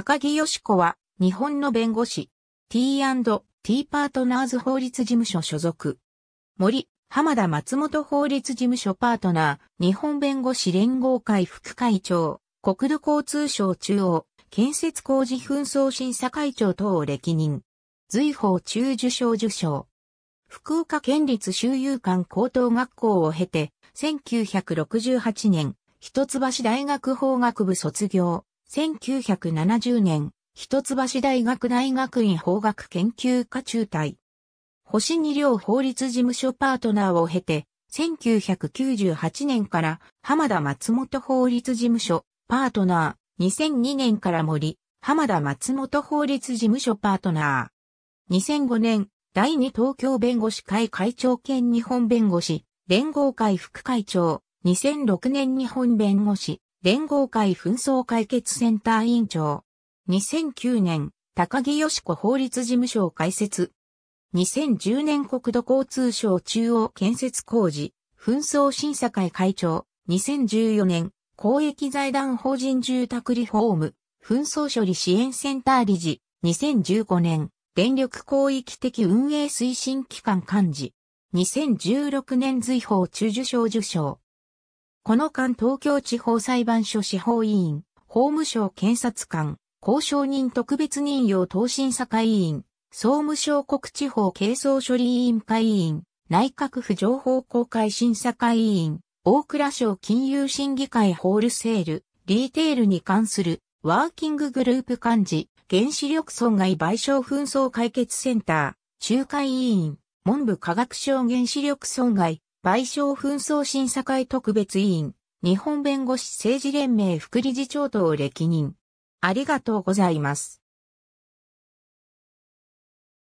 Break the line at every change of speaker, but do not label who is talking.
高木よし子は、日本の弁護士、T&T パートナーズ法律事務所所属。森、浜田松本法律事務所パートナー、日本弁護士連合会副会長、国土交通省中央、建設工事紛争審査会長等を歴任。随法中受賞受賞。福岡県立修遊館高等学校を経て、1968年、一橋大学法学部卒業、1970年、一橋大学大学院法学研究科中退。星二両法律事務所パートナーを経て、1998年から浜田松本法律事務所パートナー、2002年から森、浜田松本法律事務所パートナー。2005年、第二東京弁護士会会長兼日本弁護士、連合会副会長、2006年日本弁護士、連合会紛争解決センター委員長。2009年、高木よし子法律事務所を開設。2010年国土交通省中央建設工事、紛争審査会会長。2014年、公益財団法人住宅リフォーム、紛争処理支援センター理事。2015年、電力広域的運営推進機関幹事。2016年随法中受賞受賞。この間東京地方裁判所司法委員、法務省検察官、交渉人特別任用等審査会委員、総務省国地方係争処理委員会委員、内閣府情報公開審査会委員、大倉省金融審議会ホールセール、リーテールに関するワーキンググループ幹事、原子力損害賠償紛争解決センター、仲介委員、文部科学省原子力損害賠償紛争審査会特別委員、日本弁護士政治連盟副理事長等を歴任。ありがとうございます。